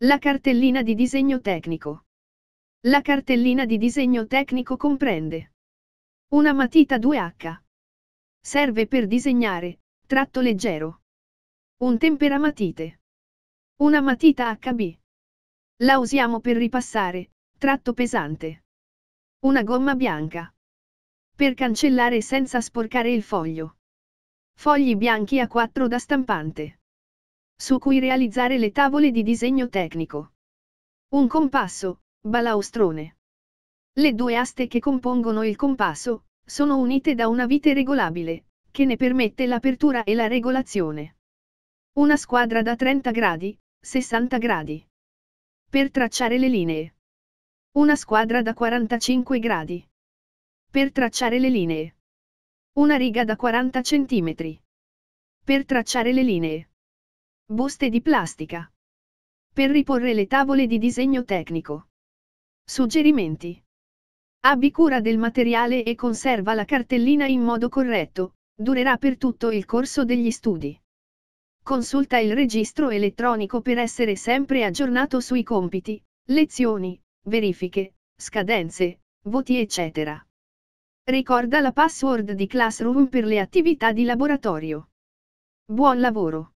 La cartellina di disegno tecnico. La cartellina di disegno tecnico comprende una matita 2H. Serve per disegnare, tratto leggero. Un temperamatite. Una matita HB. La usiamo per ripassare, tratto pesante. Una gomma bianca. Per cancellare senza sporcare il foglio. Fogli bianchi A4 da stampante su cui realizzare le tavole di disegno tecnico. Un compasso, balaustrone. Le due aste che compongono il compasso, sono unite da una vite regolabile, che ne permette l'apertura e la regolazione. Una squadra da 30 gradi, 60 gradi. Per tracciare le linee. Una squadra da 45 gradi. Per tracciare le linee. Una riga da 40 cm. Per tracciare le linee. Buste di plastica. Per riporre le tavole di disegno tecnico. Suggerimenti. Abbi cura del materiale e conserva la cartellina in modo corretto, durerà per tutto il corso degli studi. Consulta il registro elettronico per essere sempre aggiornato sui compiti, lezioni, verifiche, scadenze, voti eccetera. Ricorda la password di Classroom per le attività di laboratorio. Buon lavoro!